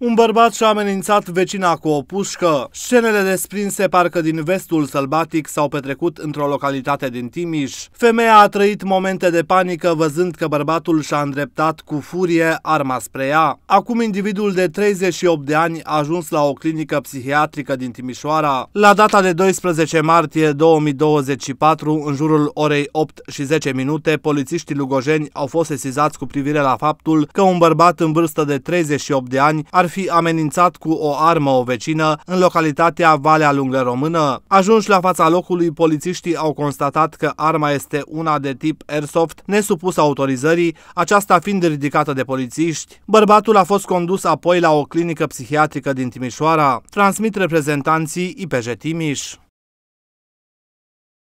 Un bărbat și-a amenințat vecina cu o pușcă. Scenele desprinse parcă din vestul sălbatic s-au petrecut într-o localitate din Timiș. Femeia a trăit momente de panică văzând că bărbatul și-a îndreptat cu furie arma spre ea. Acum individul de 38 de ani a ajuns la o clinică psihiatrică din Timișoara. La data de 12 martie 2024, în jurul orei 8 și 10 minute, polițiștii lugojeni au fost sesizați cu privire la faptul că un bărbat în vârstă de 38 de ani ar ar fi amenințat cu o armă o vecină în localitatea Valea Lungă Română. Ajunși la fața locului, polițiștii au constatat că arma este una de tip airsoft nesupusă autorizării, aceasta fiind ridicată de polițiști. Bărbatul a fost condus apoi la o clinică psihiatrică din Timișoara, transmit reprezentanții IPJ Timiș.